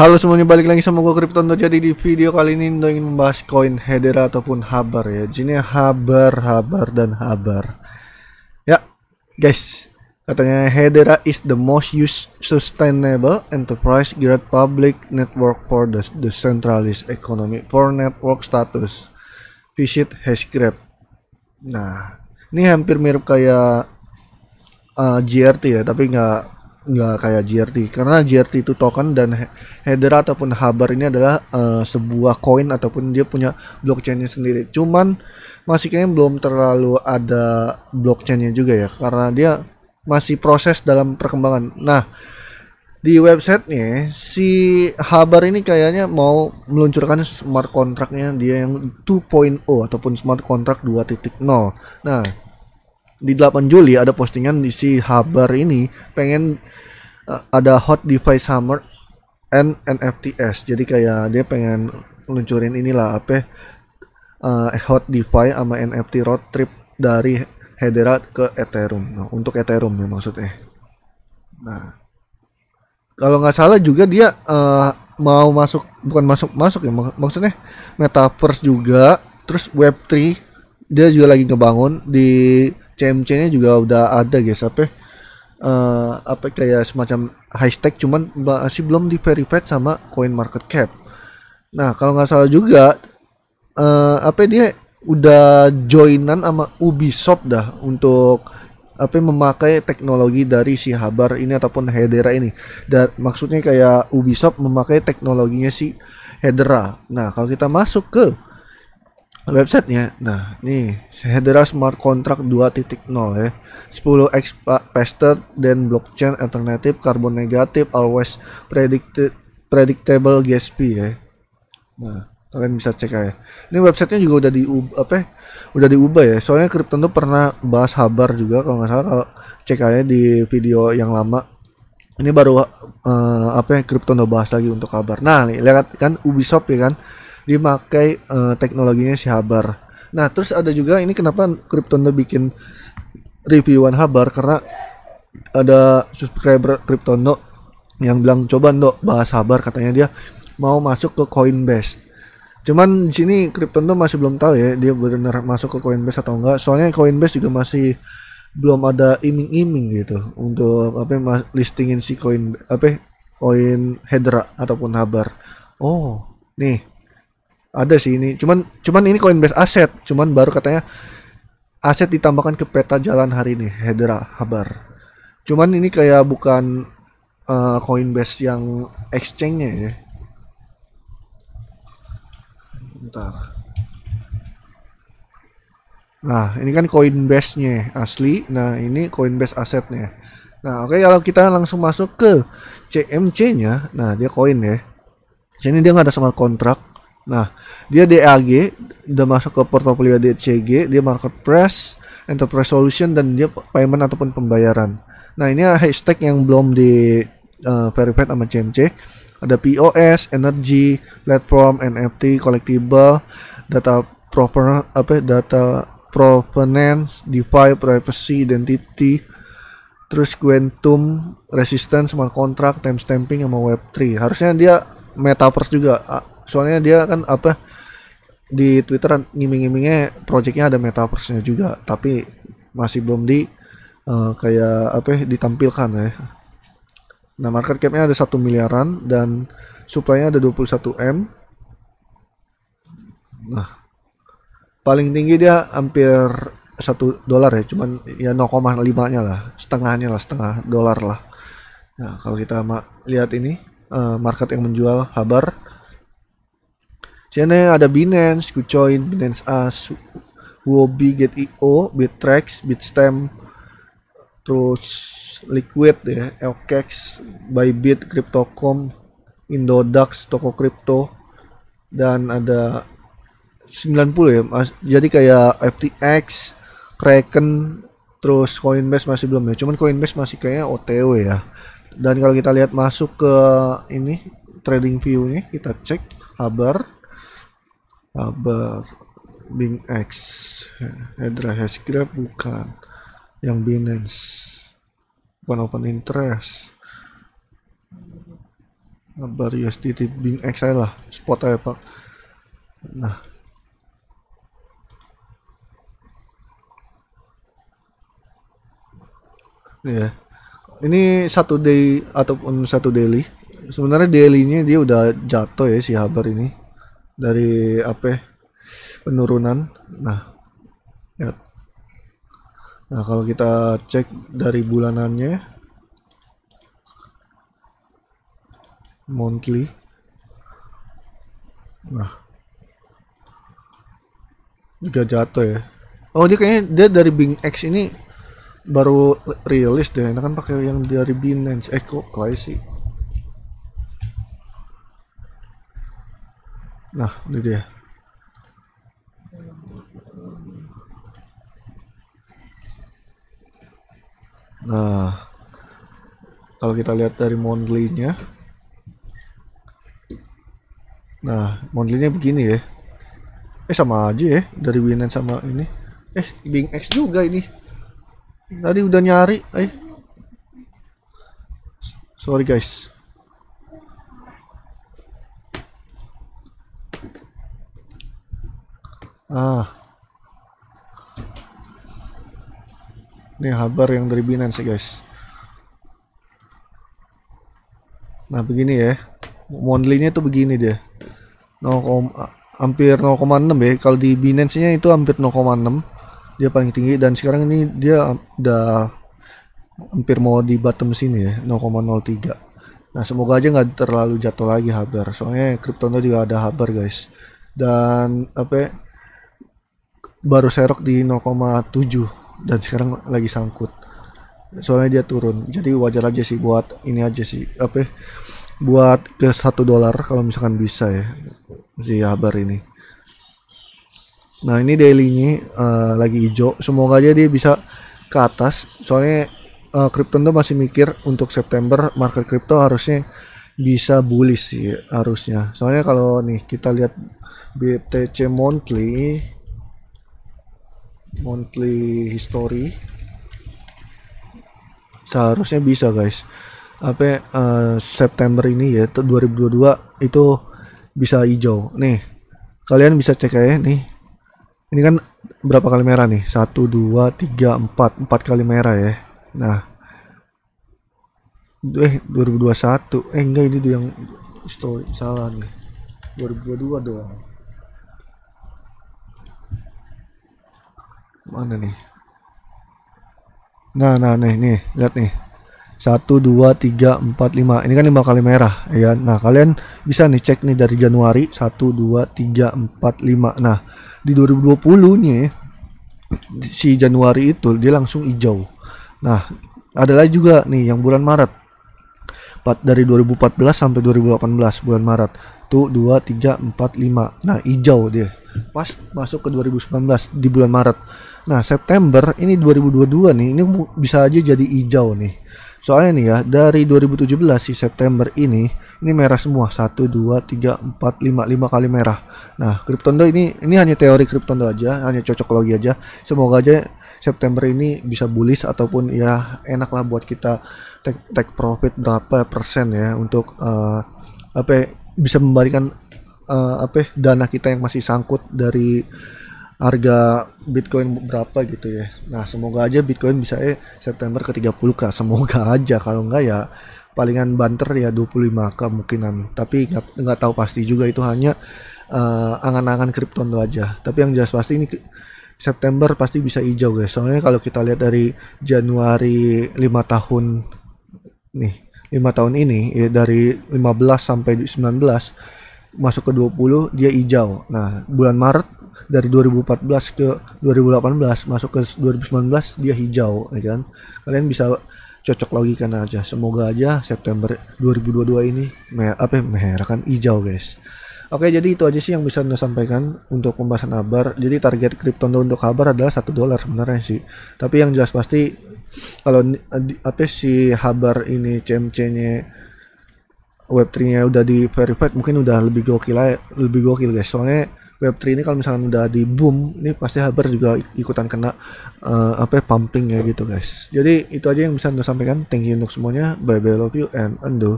Halo semuanya, balik lagi sama gue Krypton Jadi di video kali ini Indo ingin membahas koin Hedera ataupun habar ya Jadi Haber, Haber dan Haber. Ya, guys Katanya Hedera is the most used sustainable enterprise grade public network for the decentralized economy for network status Visit Hashgraph Nah, ini hampir mirip kayak uh, GRT ya, tapi nggak nggak kayak GRT karena GRT itu token dan header ataupun habar ini adalah uh, sebuah koin ataupun dia punya blockchainnya sendiri cuman masih kayaknya belum terlalu ada blockchainnya juga ya karena dia masih proses dalam perkembangan nah di websitenya si Habar ini kayaknya mau meluncurkan smart contractnya dia yang 2.0 ataupun smart contract 2.0 nah di 8 Juli ada postingan di si Habar ini pengen uh, ada hot device summer and NFTs. Jadi kayak dia pengen luncurin inilah apa uh, hot device sama NFT road trip dari Hedera ke Ethereum. Nah, untuk Ethereum ya maksudnya. Nah, kalau nggak salah juga dia uh, mau masuk bukan masuk masuk ya mak maksudnya metaverse juga, terus Web3 dia juga lagi ngebangun di CMC-nya juga udah ada guys apa uh, apa kayak semacam hashtag cuman masih belum di verified sama coin market cap. Nah, kalau nggak salah juga uh, apa ya, dia udah joinan sama Ubisoft dah untuk apa ya, memakai teknologi dari si Habar ini ataupun Hedera ini. Dan maksudnya kayak Ubisoft memakai teknologinya si Hedera. Nah, kalau kita masuk ke websitenya. Nah, nih Hedera Smart Contract 2.0 ya. 10x faster dan blockchain alternatif karbon negatif, always predicted predictable GSP ya. Nah, kalian bisa cek aja. Ini websitenya juga udah di apa? Ya? Udah diubah ya. Soalnya kripto tuh pernah bahas habar juga kalau nggak salah kalau cek aja di video yang lama. Ini baru uh, apa ya kripto udah bahas lagi untuk kabar. Nah, nih lihat kan Ubisoft ya kan dimakai uh, teknologinya si Habar. Nah, terus ada juga ini kenapa Kryptonda bikin reviewan Habar karena ada subscriber Kryptondo yang bilang coba dok bahas Habar katanya dia mau masuk ke Coinbase. Cuman di sini Kryptondo masih belum tahu ya dia benar masuk ke Coinbase atau enggak. Soalnya Coinbase juga masih belum ada iming-iming gitu untuk apa listingin si coin apa Coin Hedra ataupun Habar. Oh, nih ada sih ini cuman cuman ini Coinbase aset cuman baru katanya aset ditambahkan ke peta jalan hari ini Hedera Habar cuman ini kayak bukan uh, Coinbase yang exchange-nya ya bentar nah ini kan Coinbase-nya asli nah ini Coinbase asetnya nah oke okay, kalau kita langsung masuk ke CMC-nya nah dia koin ya jadi dia nggak ada sama kontrak. Nah, dia DAG udah masuk ke portofolio DCG, dia market press enterprise solution dan dia payment ataupun pembayaran. Nah, ini hashtag yang belum di uh, verified sama CMC. Ada POS, energy, platform, NFT, collectible, data proper apa data provenance, DeFi, privacy, identity, terus Quantum, resistance, smart contract, timestamping sama web3. Harusnya dia metaverse juga soalnya dia kan apa di Twitter ngiming-ngimingnya projectnya ada metaverse-nya juga tapi masih belum di uh, kayak apa ya, ditampilkan ya nah market cap-nya ada satu miliaran dan supply-nya ada 21 M nah paling tinggi dia hampir satu dolar ya cuman ya 0,5 nya lah setengahnya lah setengah dolar lah nah kalau kita lihat ini uh, market yang menjual Habar Sini ada Binance, KuCoin, Binance As, wobi Get.io, Bittrex, Bitstamp, terus Liquid ya, Elkex, Bybit, Cryptocom, Indodax, Toko Crypto, dan ada 90 ya. jadi kayak FTX, Kraken, terus Coinbase masih belum ya. Cuman Coinbase masih kayak OTW ya. Dan kalau kita lihat masuk ke ini trading view-nya, kita cek Habar Abar Bing X Hedra Hashgraph bukan yang Binance bukan open interest Abar USDT Bing X aja lah spot aja pak nah ya ini satu day ataupun satu daily sebenarnya daily dailynya dia udah jatuh ya si Habar ini dari apa ya, penurunan nah lihat nah kalau kita cek dari bulanannya monthly nah juga jatuh ya oh dia kayaknya dia dari Bing X ini baru rilis deh nah, kan pakai yang dari Binance eh kok sih Nah, ini dia. Nah, kalau kita lihat dari monthly-nya, nah monthly-nya begini ya. Eh sama aja ya dari Winan sama ini. Eh Bing X juga ini. Tadi udah nyari, eh. Sorry guys. ah ini kabar yang dari Binance ya, guys nah begini ya monthly-nya tuh begini dia 0, hampir 0,6 ya kalau di Binance nya itu hampir 0,6 dia paling tinggi dan sekarang ini dia udah hampir mau di bottom sini ya 0,03 nah semoga aja nggak terlalu jatuh lagi habar soalnya kripto juga ada habar guys dan apa ya, baru serok di 0,7 dan sekarang lagi sangkut soalnya dia turun jadi wajar aja sih buat ini aja sih apa ya, buat ke satu dolar kalau misalkan bisa ya si Habar ini nah ini dailynya uh, lagi hijau semoga aja dia bisa ke atas soalnya uh, masih mikir untuk September market kripto harusnya bisa bullish sih harusnya. Soalnya kalau nih kita lihat BTC monthly monthly history seharusnya bisa guys apa uh, September ini ya 2022 itu bisa hijau nih kalian bisa cek aja nih ini kan berapa kali merah nih 1 2 3 4 4 kali merah ya nah eh 2021 eh enggak ini yang story salah nih 2022 doang Mana nih? Nah, nah, nih, nih, lihat nih. 1 2 3 4 5. Ini kan lima kali merah ya. Nah, kalian bisa nih cek nih dari Januari 1 2 3 4 5. Nah, di 2020 nya si Januari itu dia langsung hijau. Nah, adalah juga nih yang bulan Maret. Dari 2014 sampai 2018 bulan Maret. tuh 2 3 4 5. Nah, hijau dia. Pas masuk ke 2019 di bulan Maret. Nah, September ini 2022 nih, ini bisa aja jadi hijau nih. Soalnya nih ya, dari 2017 si September ini, ini merah semua. 1, 2, 3, 4, 5, 5 kali merah. Nah, Kryptondo ini, ini hanya teori Kryptondo aja, hanya cocok logi aja. Semoga aja September ini bisa bullish ataupun ya enak lah buat kita take, take profit berapa persen ya untuk uh, apa ya, bisa membalikan uh, eh, apa ya, dana kita yang masih sangkut dari harga Bitcoin berapa gitu ya. Nah, semoga aja Bitcoin bisa eh September ke 30k. Semoga aja kalau enggak ya palingan banter ya 25k kemungkinan. Tapi nggak tahu pasti juga itu hanya uh, angan-angan kripton -angan aja. Tapi yang jelas pasti ini September pasti bisa hijau guys. Soalnya kalau kita lihat dari Januari 5 tahun nih, 5 tahun ini ya dari 15 sampai 19 masuk ke 20 dia hijau. Nah, bulan Maret dari 2014 ke 2018 masuk ke 2019 dia hijau ya kan kalian bisa cocok logikan aja semoga aja September 2022 ini mer apa merah kan hijau guys Oke jadi itu aja sih yang bisa anda sampaikan untuk pembahasan kabar jadi target kriptondo untuk kabar adalah satu dolar sebenarnya sih tapi yang jelas pasti kalau apa si Habar ini CMC nya Web3 nya udah di verified mungkin udah lebih gokil lah lebih gokil guys soalnya Web3 ini kalau misalnya udah di boom, ini pasti haber juga ikutan kena uh, apa ya, pumping ya gitu guys. Jadi itu aja yang bisa Anda sampaikan. Thank you untuk semuanya. Bye bye love you and undo.